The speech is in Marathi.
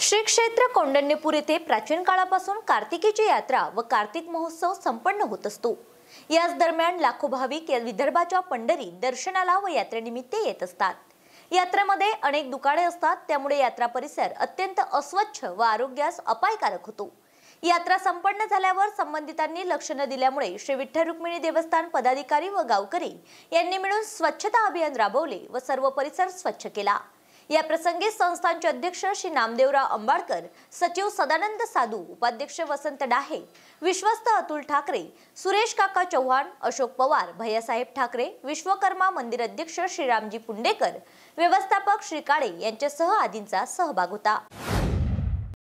श्री क्षेत्र कौंडण्यपूर येथे प्राचीन काळापासून कार्तिकीची यात्रा व कार्तिक महोत्सव संपन्न होत असतो याच दरम्यान लाखो भाविक या विदर्भाच्या पंढरी दर्शनाला व यात्रेनिमित्त येत असतात यात्रेमध्ये अनेक दुकाने असतात त्यामुळे यात्रा परिसर अत्यंत अस्वच्छ व आरोग्यास अपायकारक होतो यात्रा संपन्न झाल्यावर संबंधितांनी लक्ष न दिल्यामुळे श्री विठ्ठल रुक्मिणी देवस्थान पदाधिकारी व गावकरी यांनी मिळून स्वच्छता अभियान राबवले व सर्व परिसर स्वच्छ केला या प्रसंगी संस्थानचे अध्यक्ष श्री नामदेवराव अंबाडकर सचिव सदानंद साधू उपाध्यक्ष वसंत डाहे विश्वस्त अतुल ठाकरे सुरेश काका चव्हाण अशोक पवार भैयासाहेब ठाकरे विश्वकर्मा मंदिर अध्यक्ष श्रीरामजी पुंडेकर व्यवस्थापक श्री काळे यांच्यासह आदींचा सहभाग होता